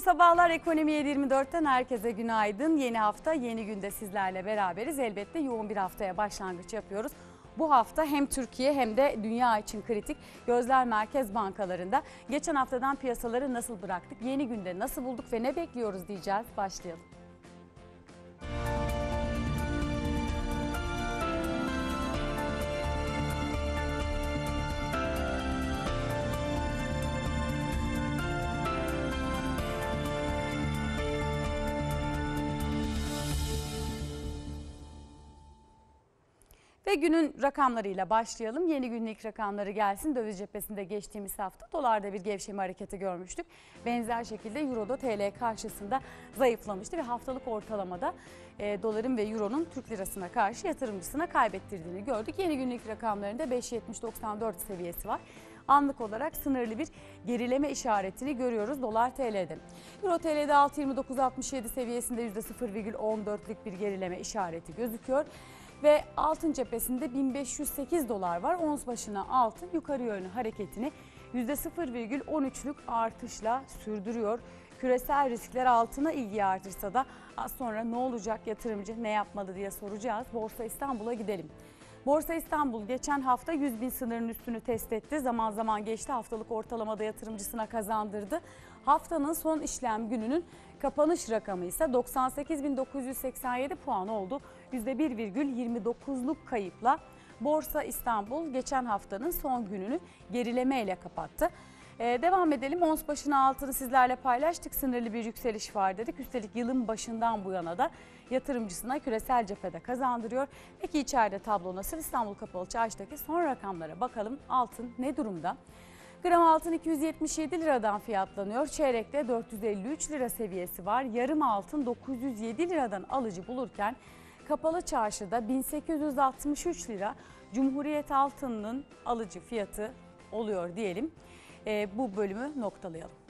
Mutlu sabahlar Ekonomi 24'ten herkese günaydın. Yeni hafta yeni günde sizlerle beraberiz. Elbette yoğun bir haftaya başlangıç yapıyoruz. Bu hafta hem Türkiye hem de dünya için kritik gözler merkez bankalarında. Geçen haftadan piyasaları nasıl bıraktık, yeni günde nasıl bulduk ve ne bekliyoruz diyeceğiz. Başlayalım. Ve günün rakamlarıyla başlayalım. Yeni günün ilk rakamları gelsin. Döviz cephesinde geçtiğimiz hafta dolarda bir gevşeme hareketi görmüştük. Benzer şekilde euro da TL karşısında zayıflamıştı ve haftalık ortalamada e, doların ve euronun Türk lirasına karşı yatırımcısına kaybettirdiğini gördük. Yeni günlük rakamlarında 5.70-94 seviyesi var anlık olarak sınırlı bir gerileme işaretini görüyoruz dolar TL'de. Euro TL'de 29-67 seviyesinde %0,14'lük bir gerileme işareti gözüküyor ve altın cephesinde 1508 dolar var. Ons başına altın yukarı yönlü hareketini %0,13'lük artışla sürdürüyor. Küresel riskler altına ilgi artırsa da az sonra ne olacak yatırımcı ne yapmalı diye soracağız. Borsa İstanbul'a gidelim. Borsa İstanbul geçen hafta 100 bin sınırın üstünü test etti. Zaman zaman geçti haftalık ortalamada yatırımcısına kazandırdı. Haftanın son işlem gününün kapanış rakamı ise 98.987 puan oldu. Bizde %1,29'luk kayıpla Borsa İstanbul geçen haftanın son gününü gerileme ile kapattı. Ee, devam edelim. Ons başına altını sizlerle paylaştık. Sınırlı bir yükseliş var dedik. Üstelik yılın başından bu yana da yatırımcısına küresel cephede kazandırıyor. Peki içeride tablo nasıl? İstanbul Kapalı Çarşı'daki son rakamlara bakalım. Altın ne durumda? Gram altın 277 liradan fiyatlanıyor. Çeyrekte 453 lira seviyesi var. Yarım altın 907 liradan alıcı bulurken Kapalı çarşıda 1863 lira Cumhuriyet altınının alıcı fiyatı oluyor diyelim. E, bu bölümü noktalayalım.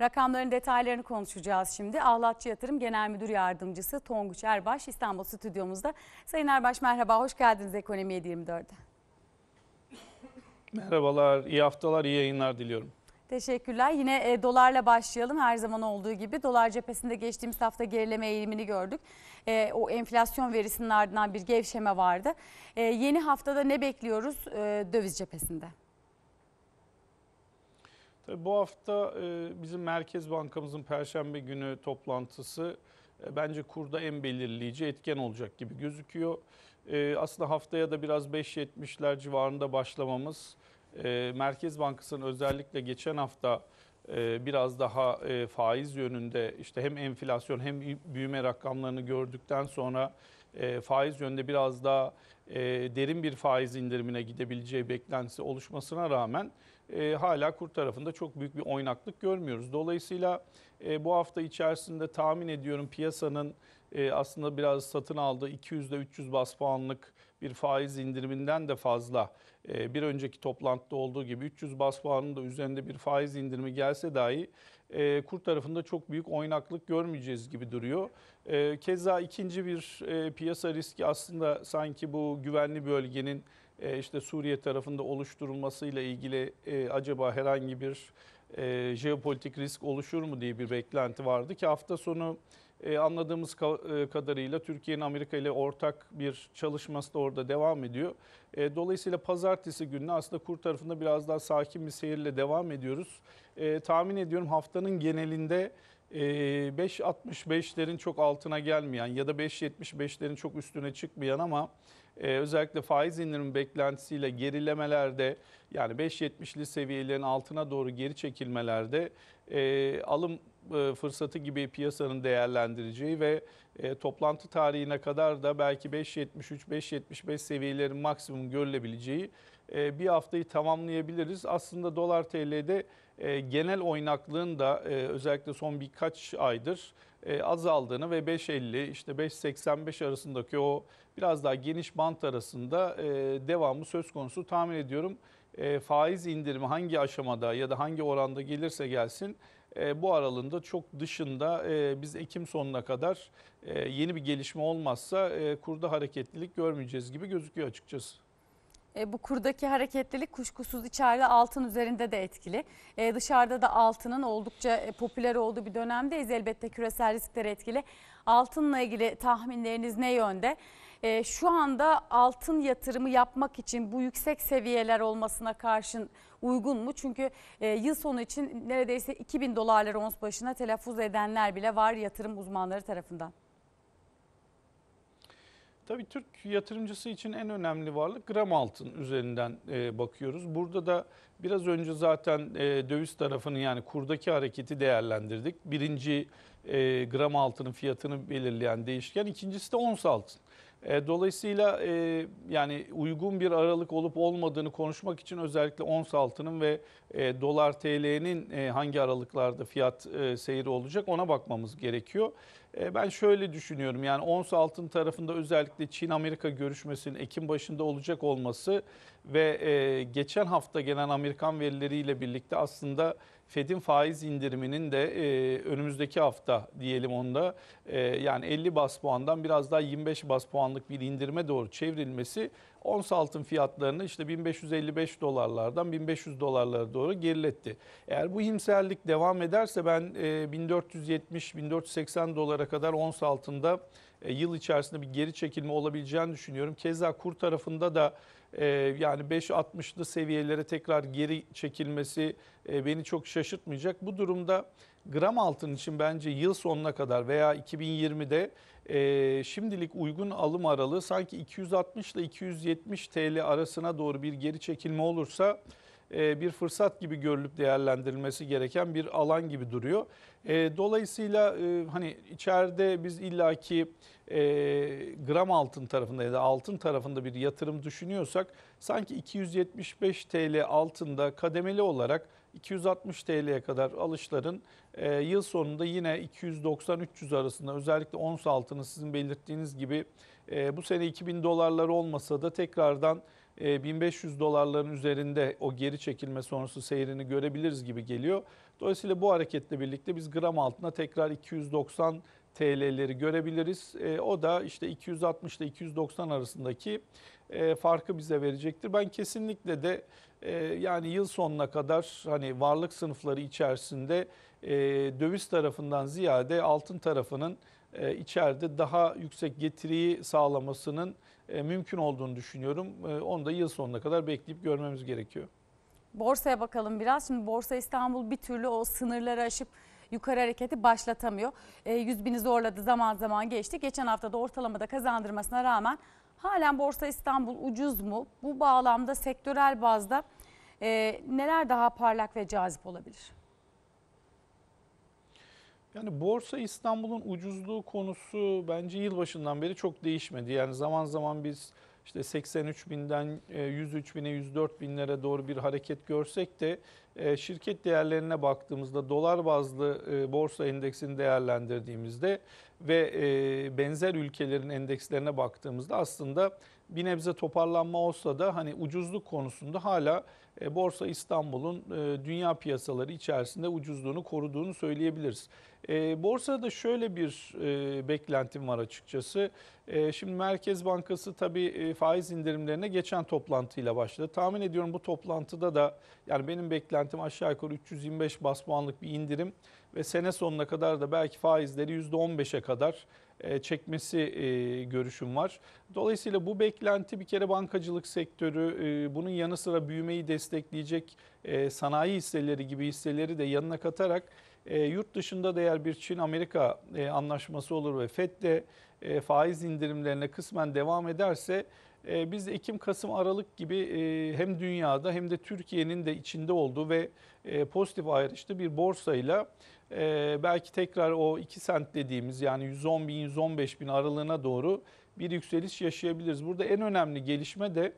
Rakamların detaylarını konuşacağız şimdi. Ahlatçı Yatırım Genel Müdür Yardımcısı Tonguç Erbaş İstanbul stüdyomuzda. Sayın Erbaş merhaba, hoş geldiniz Ekonomi 24'e. Merhabalar, iyi haftalar, iyi yayınlar diliyorum. Teşekkürler. Yine e, dolarla başlayalım. Her zaman olduğu gibi dolar cephesinde geçtiğimiz hafta gerileme eğilimini gördük. E, o enflasyon verisinin ardından bir gevşeme vardı. E, yeni haftada ne bekliyoruz e, döviz cephesinde? Tabii bu hafta e, bizim Merkez Bankamızın Perşembe günü toplantısı e, bence kurda en belirleyici etken olacak gibi gözüküyor. E, aslında haftaya da biraz 5.70'ler civarında başlamamız ee, Merkez Bankası'nın özellikle geçen hafta e, biraz daha e, faiz yönünde işte hem enflasyon hem büyüme rakamlarını gördükten sonra e, faiz yönünde biraz daha derin bir faiz indirimine gidebileceği beklentisi oluşmasına rağmen hala kur tarafında çok büyük bir oynaklık görmüyoruz. Dolayısıyla bu hafta içerisinde tahmin ediyorum piyasanın aslında biraz satın aldığı 200 ile 300 bas puanlık bir faiz indiriminden de fazla ee, bir önceki toplantıda olduğu gibi 300 bas puanın da üzerinde bir faiz indirimi gelse dahi e, kur tarafında çok büyük oynaklık görmeyeceğiz gibi duruyor. E, keza ikinci bir e, piyasa riski aslında sanki bu güvenli bölgenin işte Suriye tarafında oluşturulmasıyla ilgili acaba herhangi bir jeopolitik risk oluşur mu diye bir beklenti vardı ki hafta sonu ee, anladığımız ka- e, kadarıyla Türkiye'nin Amerika ile ortak bir çalışması da orada devam ediyor. Ee, dolayısıyla pazartesi gününe aslında kur tarafında biraz daha sakin bir seyirle devam ediyoruz. Ee, tahmin ediyorum haftanın genelinde 5.65'lerin e, çok altına gelmeyen ya da 5.75'lerin çok üstüne çıkmayan ama e, özellikle faiz indirimi beklentisiyle gerilemelerde yani 5.70'li seviyelerin altına doğru geri çekilmelerde alım e, fırsatı gibi piyasanın değerlendireceği ve e, toplantı tarihine kadar da belki 5.73-5.75 seviyelerin maksimum görülebileceği e, bir haftayı tamamlayabiliriz. Aslında dolar TL'de genel oynaklığın da özellikle son birkaç aydır azaldığını ve 5.50 işte 5.85 arasındaki o biraz daha geniş bant arasında devamı söz konusu tahmin ediyorum. E, faiz indirimi hangi aşamada ya da hangi oranda gelirse gelsin e, bu aralığında çok dışında e, biz Ekim sonuna kadar e, yeni bir gelişme olmazsa e, kurda hareketlilik görmeyeceğiz gibi gözüküyor açıkçası. E, bu kurdaki hareketlilik kuşkusuz içeride altın üzerinde de etkili. E, dışarıda da altının oldukça e, popüler olduğu bir dönemdeyiz. Elbette küresel risklere etkili. Altınla ilgili tahminleriniz ne yönde? E, şu anda altın yatırımı yapmak için bu yüksek seviyeler olmasına karşın uygun mu? Çünkü e, yıl sonu için neredeyse 2000 dolarlar ons başına telaffuz edenler bile var yatırım uzmanları tarafından. Tabii Türk yatırımcısı için en önemli varlık gram altın üzerinden e, bakıyoruz. Burada da biraz önce zaten e, döviz tarafını yani kurdaki hareketi değerlendirdik. Birinci e, gram altının fiyatını belirleyen değişken, ikincisi de ons altın. E, dolayısıyla e, yani uygun bir aralık olup olmadığını konuşmak için özellikle ons altının ve e, dolar TL'nin e, hangi aralıklarda fiyat e, seyri olacak ona bakmamız gerekiyor. E, ben şöyle düşünüyorum yani ons altın tarafında özellikle Çin-Amerika görüşmesinin Ekim başında olacak olması ve e, geçen hafta gelen Amerikan verileriyle birlikte aslında Fed'in faiz indiriminin de e, önümüzdeki hafta diyelim onda e, yani 50 bas puandan biraz daha 25 bas puanlık bir indirime doğru çevrilmesi ons altın fiyatlarını işte 1555 dolarlardan 1500 dolarlara doğru geriletti. Eğer bu himsellik devam ederse ben 1470-1480 e, dolara kadar ons altında e, yıl içerisinde bir geri çekilme olabileceğini düşünüyorum. Keza kur tarafında da e, yani 5.60'lı seviyelere tekrar geri çekilmesi e, beni çok şaşırtmayacak. Bu durumda gram altın için bence yıl sonuna kadar veya 2020'de şimdilik uygun alım aralığı sanki 260 ile 270 TL arasına doğru bir geri çekilme olursa e, bir fırsat gibi görülüp değerlendirilmesi gereken bir alan gibi duruyor. E, dolayısıyla e, hani içeride biz illaki gram altın tarafında ya da altın tarafında bir yatırım düşünüyorsak sanki 275 TL altında kademeli olarak 260 TL'ye kadar alışların yıl sonunda yine 290-300 arasında özellikle ons altını sizin belirttiğiniz gibi bu sene 2000 dolarları olmasa da tekrardan 1500 ee, dolarların üzerinde o geri çekilme sonrası seyrini görebiliriz gibi geliyor. Dolayısıyla bu hareketle birlikte biz gram altına tekrar 290 TL'leri görebiliriz. E, o da işte 260 ile 290 arasındaki e, farkı bize verecektir. Ben kesinlikle de e, yani yıl sonuna kadar hani varlık sınıfları içerisinde e, döviz tarafından ziyade altın tarafının e, içeride daha yüksek getiriyi sağlamasının e, mümkün olduğunu düşünüyorum. E, onu da yıl sonuna kadar bekleyip görmemiz gerekiyor. Borsaya bakalım biraz. Şimdi Borsa İstanbul bir türlü o sınırları aşıp yukarı hareketi başlatamıyor. E, 100 bini zorladı zaman zaman geçti. Geçen hafta da ortalamada kazandırmasına rağmen halen Borsa İstanbul ucuz mu? Bu bağlamda sektörel bazda e, neler daha parlak ve cazip olabilir? Yani Borsa İstanbul'un ucuzluğu konusu bence yılbaşından beri çok değişmedi. Yani zaman zaman biz işte 83 binden 103 e, bine 104 binlere doğru bir hareket görsek de e, şirket değerlerine baktığımızda dolar bazlı e, borsa endeksini değerlendirdiğimizde ve benzer ülkelerin endekslerine baktığımızda aslında bir nebze toparlanma olsa da hani ucuzluk konusunda hala e, Borsa İstanbul'un e, dünya piyasaları içerisinde ucuzluğunu koruduğunu söyleyebiliriz. E, borsada şöyle bir e, beklentim var açıkçası. şimdi Merkez Bankası tabii faiz indirimlerine geçen toplantıyla başladı. Tahmin ediyorum bu toplantıda da yani benim beklentim aşağı yukarı 325 bas puanlık bir indirim ve sene sonuna kadar da belki faizleri %15'e kadar e, çekmesi e, görüşüm var. Dolayısıyla bu beklenti bir kere bankacılık sektörü e, bunun yanı sıra büyümeyi destekleyecek sanayi hisseleri gibi hisseleri de yanına katarak yurt dışında değer bir Çin-Amerika anlaşması olur ve FED de faiz indirimlerine kısmen devam ederse ee, biz de Ekim, Kasım, Aralık gibi e, hem dünyada hem de Türkiye'nin de içinde olduğu ve e, pozitif ayrıştı bir borsayla e, belki tekrar o 2 sent dediğimiz yani 110 bin 115 bin aralığına doğru bir yükseliş yaşayabiliriz. Burada en önemli gelişme de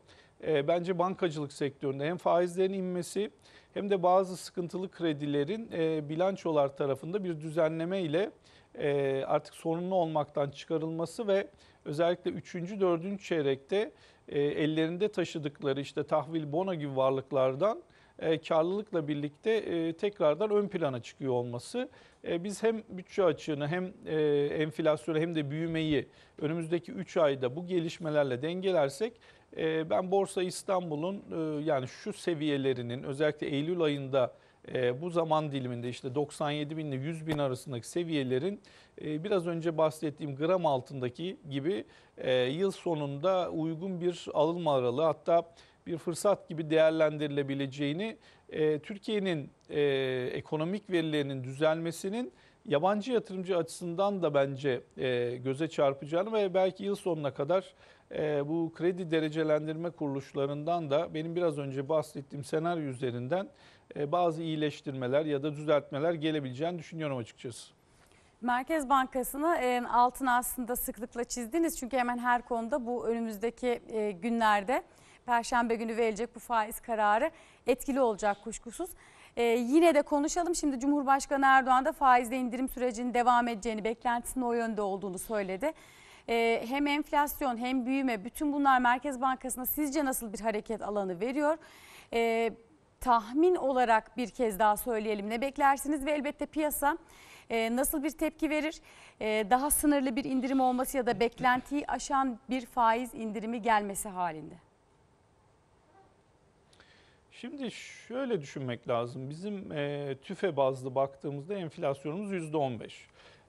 bence bankacılık sektöründe hem faizlerin inmesi hem de bazı sıkıntılı kredilerin bilançolar tarafında bir düzenleme ile artık sorunlu olmaktan çıkarılması ve özellikle 3. 4. çeyrekte e, ellerinde taşıdıkları işte tahvil bono gibi varlıklardan e, karlılıkla birlikte e, tekrardan ön plana çıkıyor olması. E, biz hem bütçe açığını hem e, enflasyonu hem de büyümeyi önümüzdeki 3 ayda bu gelişmelerle dengelersek e, ben Borsa İstanbul'un e, yani şu seviyelerinin özellikle Eylül ayında e, bu zaman diliminde işte 97 bin ile 100 bin arasındaki seviyelerin ee, biraz önce bahsettiğim gram altındaki gibi e, yıl sonunda uygun bir alım aralığı hatta bir fırsat gibi değerlendirilebileceğini e, Türkiye'nin e, ekonomik verilerinin düzelmesinin yabancı yatırımcı açısından da bence göze çarpacağını ve belki yıl sonuna kadar bu kredi derecelendirme kuruluşlarından da benim biraz önce bahsettiğim senaryo üzerinden bazı iyileştirmeler ya da düzeltmeler gelebileceğini düşünüyorum açıkçası. Merkez Bankasına e, altını aslında sıklıkla çizdiniz. Çünkü hemen her konuda bu önümüzdeki e, günlerde Perşembe günü verilecek bu faiz kararı etkili olacak kuşkusuz. Ee, yine de konuşalım. Şimdi Cumhurbaşkanı Erdoğan da faizde indirim sürecinin devam edeceğini, beklentisinin o yönde olduğunu söyledi. Ee, hem enflasyon hem büyüme bütün bunlar Merkez Bankası'na sizce nasıl bir hareket alanı veriyor? Ee, tahmin olarak bir kez daha söyleyelim ne beklersiniz ve elbette piyasa ee, nasıl bir tepki verir? Ee, daha sınırlı bir indirim olması ya da beklentiyi aşan bir faiz indirimi gelmesi halinde. Şimdi şöyle düşünmek lazım. Bizim e, tüfe bazlı baktığımızda enflasyonumuz %15.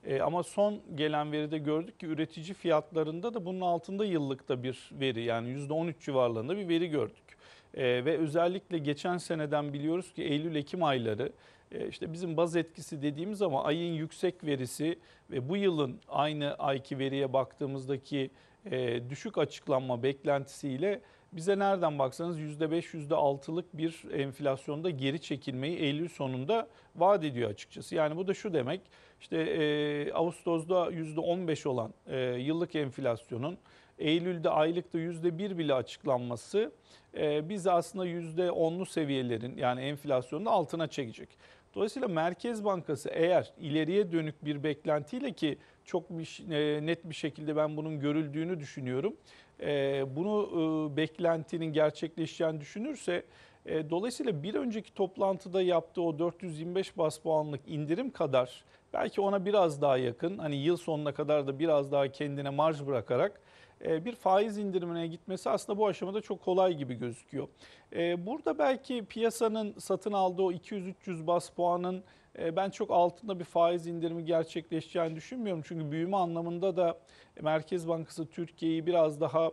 E, ama son gelen veride gördük ki üretici fiyatlarında da bunun altında yıllıkta bir veri yani %13 civarlarında bir veri gördük. E, ve özellikle geçen seneden biliyoruz ki Eylül-Ekim ayları e, işte bizim baz etkisi dediğimiz ama ayın yüksek verisi ve bu yılın aynı ayki veriye baktığımızdaki e, düşük açıklanma beklentisiyle bize nereden baksanız %5, %6'lık bir enflasyonda geri çekilmeyi Eylül sonunda vaat ediyor açıkçası. Yani bu da şu demek, işte e, Ağustos'da %15 olan e, yıllık enflasyonun Eylül'de aylıkta %1 bile açıklanması e, bizi aslında %10'lu seviyelerin yani enflasyonun altına çekecek. Dolayısıyla Merkez Bankası eğer ileriye dönük bir beklentiyle ki çok bir, e, net bir şekilde ben bunun görüldüğünü düşünüyorum. E, bunu e, beklentinin gerçekleşeceğini düşünürse e, dolayısıyla bir önceki toplantıda yaptığı o 425 bas puanlık indirim kadar belki ona biraz daha yakın hani yıl sonuna kadar da biraz daha kendine marj bırakarak e, bir faiz indirimine gitmesi aslında bu aşamada çok kolay gibi gözüküyor. E, burada belki piyasanın satın aldığı o 200-300 bas puanın e, ben çok altında bir faiz indirimi gerçekleşeceğini düşünmüyorum. Çünkü büyüme anlamında da Merkez Bankası Türkiye'yi biraz daha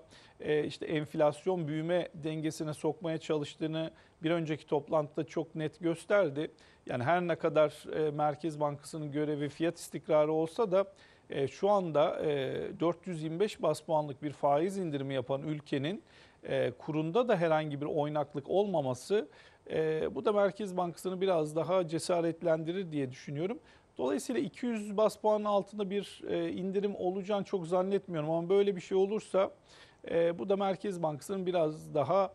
işte enflasyon büyüme dengesine sokmaya çalıştığını bir önceki toplantıda çok net gösterdi. Yani her ne kadar Merkez Bankası'nın görevi fiyat istikrarı olsa da e, şu anda 425 e, bas puanlık bir faiz indirimi yapan ülkenin e, kurunda da herhangi bir oynaklık olmaması e, bu da Merkez Bankası'nı biraz daha cesaretlendirir diye düşünüyorum. Dolayısıyla 200 bas puanın altında bir indirim olacağını çok zannetmiyorum ama böyle bir şey olursa bu da Merkez Bankası'nın biraz daha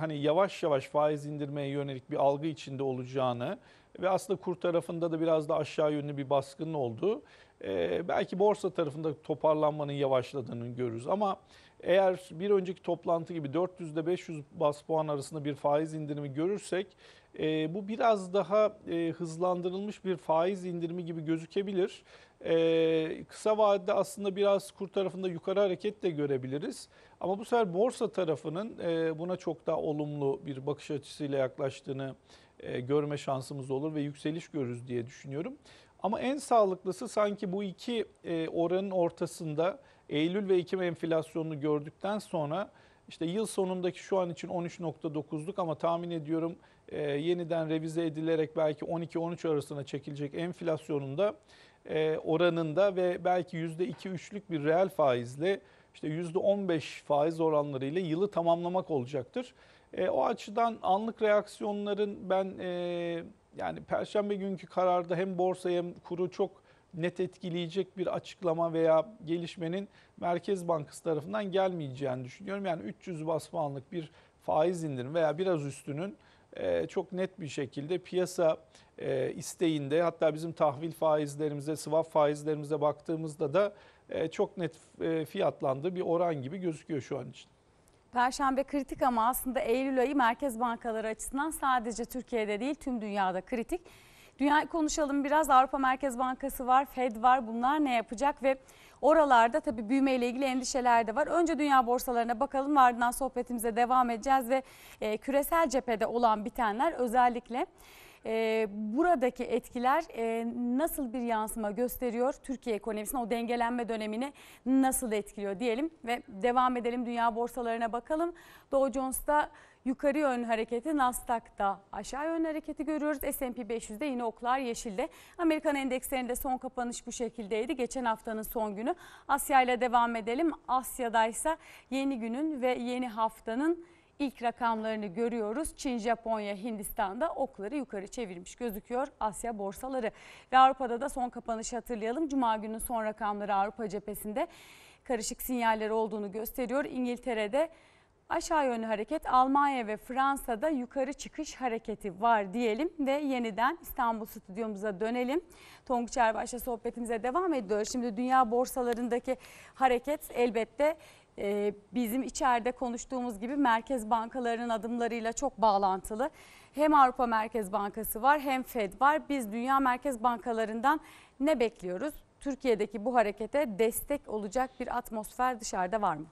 hani yavaş yavaş faiz indirmeye yönelik bir algı içinde olacağını ve aslında kur tarafında da biraz da aşağı yönlü bir baskının olduğu ee, belki borsa tarafında toparlanmanın yavaşladığını görürüz ama eğer bir önceki toplantı gibi 400 ile 500 bas puan arasında bir faiz indirimi görürsek e, bu biraz daha e, hızlandırılmış bir faiz indirimi gibi gözükebilir. E, kısa vadede aslında biraz kur tarafında yukarı hareket de görebiliriz. Ama bu sefer borsa tarafının e, buna çok daha olumlu bir bakış açısıyla yaklaştığını e, görme şansımız olur ve yükseliş görürüz diye düşünüyorum. Ama en sağlıklısı sanki bu iki e, oranın ortasında Eylül ve Ekim enflasyonunu gördükten sonra işte yıl sonundaki şu an için 13.9'luk ama tahmin ediyorum e, yeniden revize edilerek belki 12-13 arasına çekilecek enflasyonunda e, oranında ve belki %2-3'lük bir reel faizle işte %15 faiz oranlarıyla yılı tamamlamak olacaktır. E, o açıdan anlık reaksiyonların ben... E, yani perşembe günkü kararda hem borsa hem kuru çok net etkileyecek bir açıklama veya gelişmenin Merkez Bankası tarafından gelmeyeceğini düşünüyorum. Yani 300 bas puanlık bir faiz indirim veya biraz üstünün e, çok net bir şekilde piyasa e, isteğinde hatta bizim tahvil faizlerimize, swap faizlerimize baktığımızda da e, çok net fiyatlandığı bir oran gibi gözüküyor şu an için. Perşembe kritik ama aslında Eylül ayı merkez bankaları açısından sadece Türkiye'de değil tüm dünyada kritik. Dünyayı konuşalım biraz Avrupa Merkez Bankası var, Fed var bunlar ne yapacak ve oralarda tabii büyümeyle ilgili endişeler de var. Önce dünya borsalarına bakalım ardından sohbetimize devam edeceğiz ve e, küresel cephede olan bitenler özellikle e, buradaki etkiler e, nasıl bir yansıma gösteriyor? Türkiye ekonomisine o dengelenme dönemini nasıl etkiliyor diyelim ve devam edelim dünya borsalarına bakalım. Dow Jones'ta yukarı yön hareketi Nasdaq'ta aşağı yön hareketi görüyoruz. S&P 500'de yine oklar yeşilde. Amerikan endekslerinde son kapanış bu şekildeydi. Geçen haftanın son günü. Asya ile devam edelim. Asya'da ise yeni günün ve yeni haftanın ilk rakamlarını görüyoruz. Çin, Japonya, Hindistan'da okları yukarı çevirmiş gözüküyor Asya borsaları. Ve Avrupa'da da son kapanışı hatırlayalım. Cuma günü son rakamları Avrupa cephesinde karışık sinyaller olduğunu gösteriyor. İngiltere'de aşağı yönlü hareket Almanya ve Fransa'da yukarı çıkış hareketi var diyelim ve yeniden İstanbul stüdyomuza dönelim. Tonguç Erbaş'la sohbetimize devam ediyor. Şimdi dünya borsalarındaki hareket elbette ee, bizim içeride konuştuğumuz gibi merkez bankalarının adımlarıyla çok bağlantılı. Hem Avrupa Merkez Bankası var hem Fed var. Biz dünya merkez bankalarından ne bekliyoruz? Türkiye'deki bu harekete destek olacak bir atmosfer dışarıda var mı?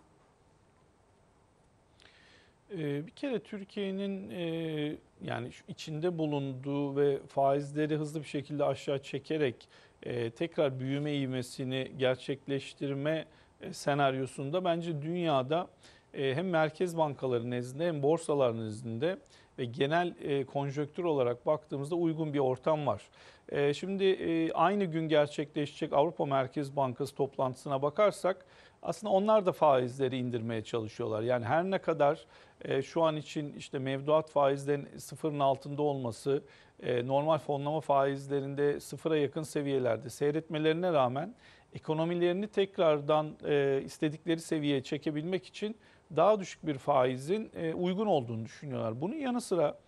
Ee, bir kere Türkiye'nin e, yani içinde bulunduğu ve faizleri hızlı bir şekilde aşağı çekerek e, tekrar büyüme ivmesini gerçekleştirme e, senaryosunda bence dünyada e, hem merkez bankaları nezdinde hem borsalar nezdinde ve genel e, konjöktür olarak baktığımızda uygun bir ortam var. Şimdi aynı gün gerçekleşecek Avrupa Merkez Bankası toplantısına bakarsak aslında onlar da faizleri indirmeye çalışıyorlar. Yani her ne kadar şu an için işte mevduat faizlerin sıfırın altında olması, normal fonlama faizlerinde sıfıra yakın seviyelerde seyretmelerine rağmen ekonomilerini tekrardan e, istedikleri seviyeye çekebilmek için daha düşük bir faizin e, uygun olduğunu düşünüyorlar. Bunun yanı sıra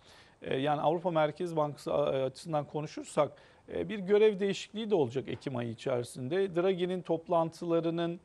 e, yani Avrupa Merkez Bankası açısından konuşursak e, bir görev değişikliği de olacak Ekim ayı içerisinde. Draghi'nin toplantılarının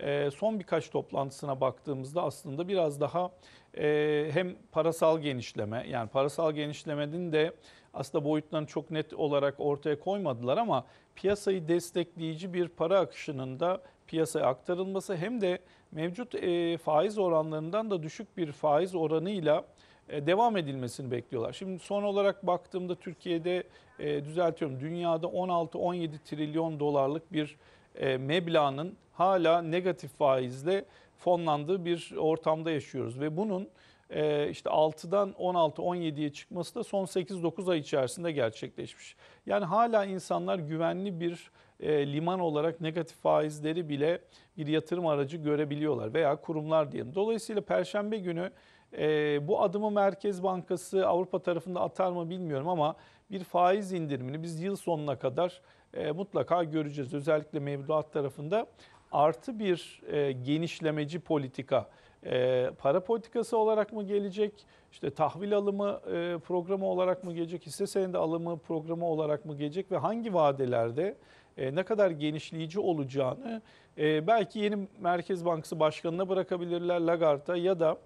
e, son birkaç toplantısına baktığımızda aslında biraz daha e, hem parasal genişleme yani parasal genişlemenin de aslında boyutlarını çok net olarak ortaya koymadılar ama piyasayı destekleyici bir para akışının da piyasaya aktarılması hem de mevcut e, faiz oranlarından da düşük bir faiz oranıyla e, devam edilmesini bekliyorlar. Şimdi son olarak baktığımda Türkiye'de e, düzeltiyorum dünyada 16-17 trilyon dolarlık bir e, meblağın hala negatif faizle fonlandığı bir ortamda yaşıyoruz ve bunun ee, işte 6'dan 16-17'ye çıkması da son 8-9 ay içerisinde gerçekleşmiş. Yani hala insanlar güvenli bir e, liman olarak negatif faizleri bile bir yatırım aracı görebiliyorlar veya kurumlar diyelim. Dolayısıyla Perşembe günü e, bu adımı Merkez Bankası Avrupa tarafında atar mı bilmiyorum ama bir faiz indirimini biz yıl sonuna kadar e, mutlaka göreceğiz. Özellikle mevduat tarafında artı bir genişlemeci politika e, para politikası olarak mı gelecek, işte tahvil alımı e, programı olarak mı gelecek, hisse senedi alımı programı olarak mı gelecek ve hangi vadelerde e, ne kadar genişleyici olacağını e, belki yeni Merkez Bankası Başkanı'na bırakabilirler Lagarta ya da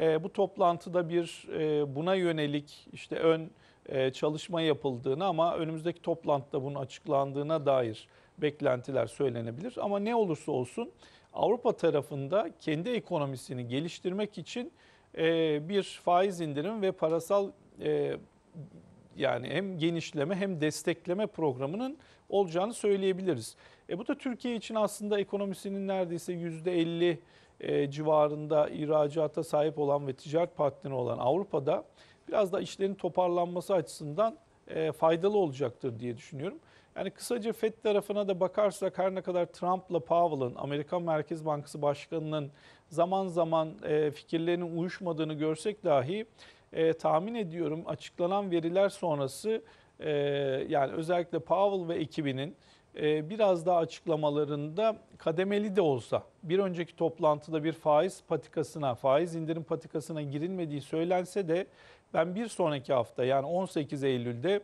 e, bu toplantıda bir e, buna yönelik işte ön e, çalışma yapıldığını ama önümüzdeki toplantıda bunun açıklandığına dair beklentiler söylenebilir. Ama ne olursa olsun Avrupa tarafında kendi ekonomisini geliştirmek için e, bir faiz indirim ve parasal e, yani hem genişleme hem destekleme programının olacağını söyleyebiliriz. E, bu da Türkiye için aslında ekonomisinin neredeyse yüzde %50 e, civarında ihracata sahip olan ve ticaret partneri olan Avrupa'da biraz da işlerin toparlanması açısından e, faydalı olacaktır diye düşünüyorum. Yani kısaca FED tarafına da bakarsak her ne kadar Trump'la Powell'ın, Amerikan Merkez Bankası Başkanı'nın zaman zaman e, fikirlerinin uyuşmadığını görsek dahi e, tahmin ediyorum açıklanan veriler sonrası e, yani özellikle Powell ve ekibinin biraz daha açıklamalarında kademeli de olsa bir önceki toplantıda bir faiz patikasına, faiz indirim patikasına girilmediği söylense de ben bir sonraki hafta yani 18 Eylül'de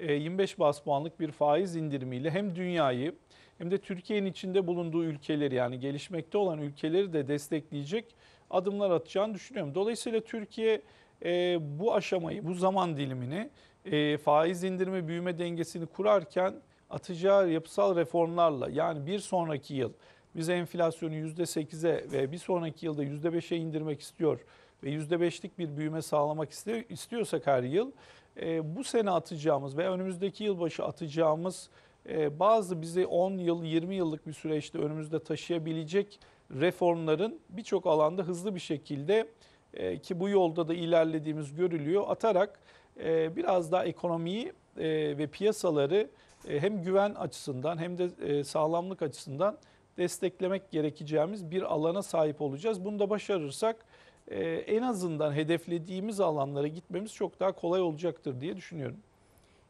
25 e, bas puanlık bir faiz indirimiyle hem dünyayı hem de Türkiye'nin içinde bulunduğu ülkeleri yani gelişmekte olan ülkeleri de destekleyecek adımlar atacağını düşünüyorum. Dolayısıyla Türkiye e, bu aşamayı, bu zaman dilimini e, faiz indirme büyüme dengesini kurarken atacağı yapısal reformlarla yani bir sonraki yıl biz enflasyonu %8'e ve bir sonraki yılda %5'e indirmek istiyor ve %5'lik bir büyüme sağlamak istiyorsak her yıl e, bu sene atacağımız ve önümüzdeki yılbaşı atacağımız e, bazı bizi 10 yıl 20 yıllık bir süreçte önümüzde taşıyabilecek reformların birçok alanda hızlı bir şekilde e, ki bu yolda da ilerlediğimiz görülüyor atarak e, biraz daha ekonomiyi e, ve piyasaları e, hem güven açısından hem de e, sağlamlık açısından desteklemek gerekeceğimiz bir alana sahip olacağız. Bunu da başarırsak ee, en azından hedeflediğimiz alanlara gitmemiz çok daha kolay olacaktır diye düşünüyorum.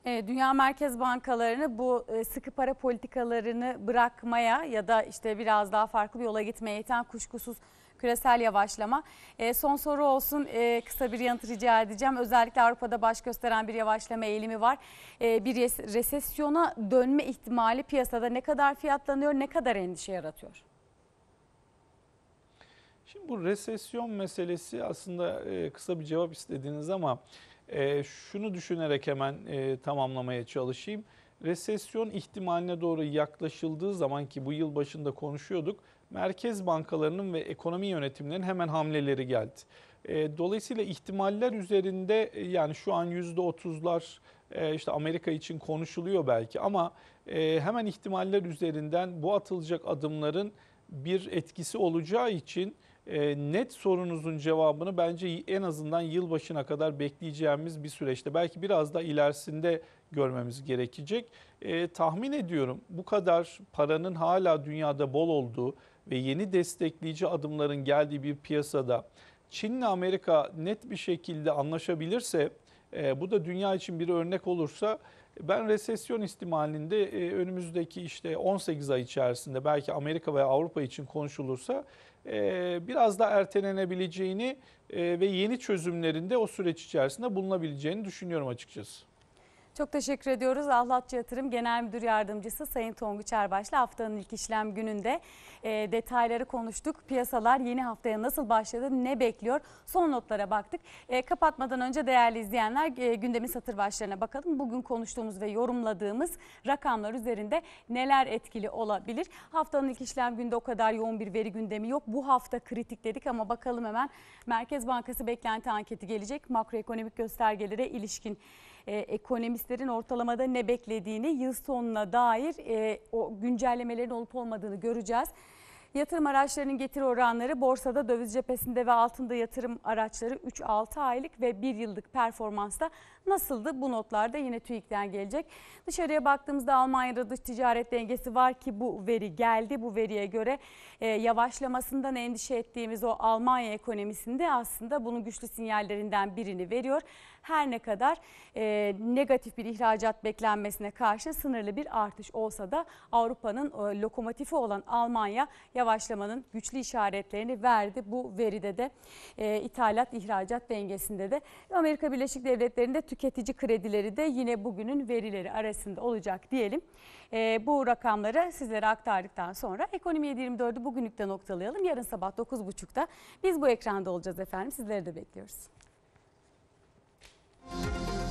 Ee, Dünya merkez bankalarını bu e, sıkı para politikalarını bırakmaya ya da işte biraz daha farklı bir yola gitmeye iten kuşkusuz küresel yavaşlama. Ee, son soru olsun e, kısa bir yanıt rica edeceğim. Özellikle Avrupa'da baş gösteren bir yavaşlama eğilimi var. bir resesyona dönme ihtimali piyasada ne kadar fiyatlanıyor, ne kadar endişe yaratıyor? Şimdi bu resesyon meselesi aslında e, kısa bir cevap istediniz ama e, şunu düşünerek hemen e, tamamlamaya çalışayım. Resesyon ihtimaline doğru yaklaşıldığı zaman ki bu yıl başında konuşuyorduk, merkez bankalarının ve ekonomi yönetimlerinin hemen hamleleri geldi. Dolayısıyla ihtimaller üzerinde yani şu an %30'lar işte Amerika için konuşuluyor belki ama hemen ihtimaller üzerinden bu atılacak adımların bir etkisi olacağı için ee, net sorunuzun cevabını bence en azından yılbaşına kadar bekleyeceğimiz bir süreçte belki biraz da ilerisinde görmemiz gerekecek. E, tahmin ediyorum bu kadar paranın hala dünyada bol olduğu ve yeni destekleyici adımların geldiği bir piyasada Çin'le Amerika net bir şekilde anlaşabilirse e, bu da dünya için bir örnek olursa ben resesyon istimalinde e, önümüzdeki işte 18 ay içerisinde belki Amerika veya Avrupa için konuşulursa e, biraz da ertelenebileceğini e, ve yeni çözümlerinde o süreç içerisinde bulunabileceğini düşünüyorum açıkçası. Çok teşekkür ediyoruz. Ahlatçı Yatırım Genel Müdür Yardımcısı Sayın Tonguç Erbaş'la haftanın ilk işlem gününde e, detayları konuştuk. Piyasalar yeni haftaya nasıl başladı, ne bekliyor? Son notlara baktık. E, kapatmadan önce değerli izleyenler e, gündemin satır başlarına bakalım. Bugün konuştuğumuz ve yorumladığımız rakamlar üzerinde neler etkili olabilir? Haftanın ilk işlem günde o kadar yoğun bir veri gündemi yok. Bu hafta kritik dedik ama bakalım hemen Merkez Bankası beklenti anketi gelecek. Makroekonomik göstergelere ilişkin e, ekonomistlerin ortalamada ne beklediğini yıl sonuna dair e, o güncellemelerin olup olmadığını göreceğiz. Yatırım araçlarının getiri oranları borsada döviz cephesinde ve altında yatırım araçları 3-6 aylık ve 1 yıllık performansta Nasıldı? Bu notlarda yine TÜİK'ten gelecek. Dışarıya baktığımızda Almanya'da dış ticaret dengesi var ki bu veri geldi. Bu veriye göre e, yavaşlamasından endişe ettiğimiz o Almanya ekonomisinde aslında bunun güçlü sinyallerinden birini veriyor. Her ne kadar e, negatif bir ihracat beklenmesine karşın sınırlı bir artış olsa da Avrupa'nın e, lokomotifi olan Almanya yavaşlamanın güçlü işaretlerini verdi. Bu veride de e, ithalat ihracat dengesinde de Amerika Birleşik Devletleri'nde tüketici kredileri de yine bugünün verileri arasında olacak diyelim. E, bu rakamları sizlere aktardıktan sonra ekonomi 24'ü bugünlükte noktalayalım. Yarın sabah 9.30'da biz bu ekranda olacağız efendim. Sizleri de bekliyoruz. Müzik